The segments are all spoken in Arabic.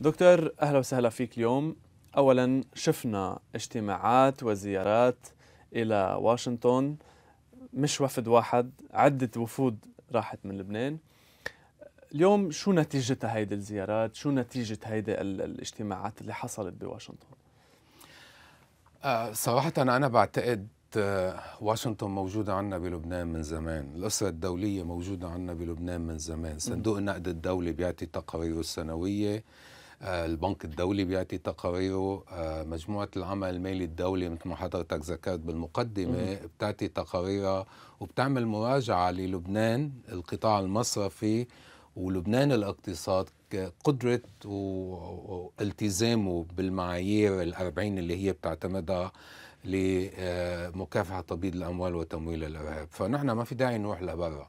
دكتور اهلا وسهلا فيك اليوم اولا شفنا اجتماعات وزيارات الى واشنطن مش وفد واحد عده وفود راحت من لبنان اليوم شو نتيجه هيدي الزيارات شو نتيجه هيدي الاجتماعات اللي حصلت بواشنطن آه، صراحه انا بعتقد آه، واشنطن موجودة عنا بلبنان من زمان الأسرة الدولية موجودة عنا بلبنان من زمان صندوق النقد الدولي بيعطي تقاريره السنوية آه، البنك الدولي بيعطي تقاريره آه، مجموعة العمل المالي الدولي مثل ما حضرتك ذكرت بالمقدمة بتعطي تقاريرها وبتعمل مراجعة للبنان القطاع المصرفي ولبنان الاقتصاد قدرة والتزامه بالمعايير الأربعين اللي هي بتعتمدها لمكافحة تبييض الأموال وتمويل الإرهاب فنحن ما في داعي نروح لبرا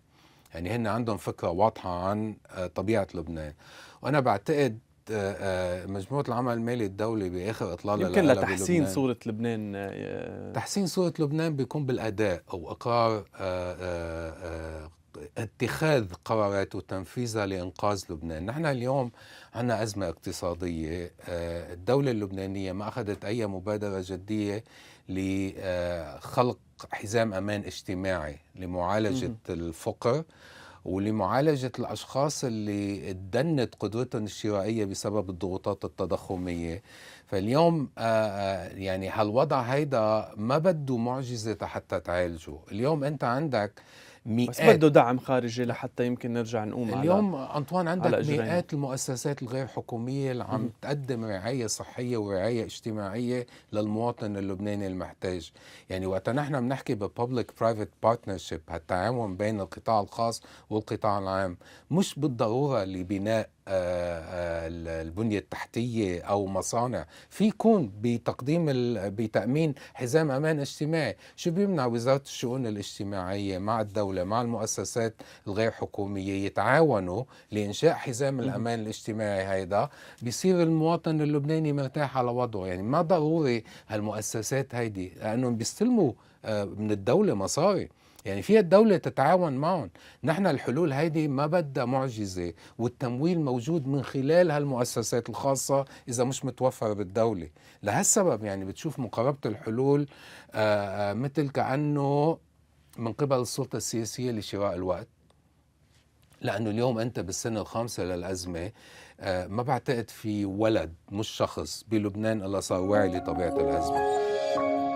يعني هن عندهم فكرة واضحة عن آه، طبيعة لبنان وأنا بعتقد آه، مجموعه العمل المالي الدولي باخر اطلاله يمكن لتحسين لبنان. صوره لبنان آه، تحسين صوره لبنان بيكون بالاداء او اقرار آه، اتخاذ قرارات وتنفيذها لإنقاذ لبنان نحن اليوم عندنا أزمة اقتصادية الدولة اللبنانية ما أخذت أي مبادرة جدية لخلق حزام أمان اجتماعي لمعالجة الفقر ولمعالجة الأشخاص اللي تدنت قدرتهم الشرائية بسبب الضغوطات التضخمية فاليوم آه، آه، يعني هالوضع هيدا ما بده معجزة حتى تعالجه اليوم أنت عندك مئات بس بده دعم خارجي لحتى يمكن نرجع نقوم اليوم على انطوان عندك على مئات المؤسسات الغير حكوميه اللي عم تقدم رعايه صحيه ورعايه اجتماعيه للمواطن اللبناني المحتاج يعني وقت نحن بنحكي بببليك برايفت بارتنرشيب هالتعاون بين القطاع الخاص والقطاع العام مش بالضروره لبناء آه، آه، البنية التحتية أو مصانع في يكون بتقديم بتأمين حزام أمان اجتماعي شو بيمنع وزارة الشؤون الاجتماعية مع الدولة مع المؤسسات الغير حكومية يتعاونوا لإنشاء حزام الأمان الاجتماعي هيدا بيصير المواطن اللبناني مرتاح على وضعه يعني ما ضروري هالمؤسسات هيدي لأنهم بيستلموا آه، من الدولة مصاري يعني فيها الدولة تتعاون معهم نحن الحلول هذه ما بدها معجزة والتمويل موجود من خلال هالمؤسسات الخاصة إذا مش متوفرة بالدولة لهالسبب يعني بتشوف مقاربة الحلول آه، آه، مثل كأنه من قبل السلطة السياسية لشراء الوقت لأنه اليوم أنت بالسنة الخامسة للأزمة آه، ما بعتقد في ولد مش شخص بلبنان إلا صار واعي لطبيعة الأزمة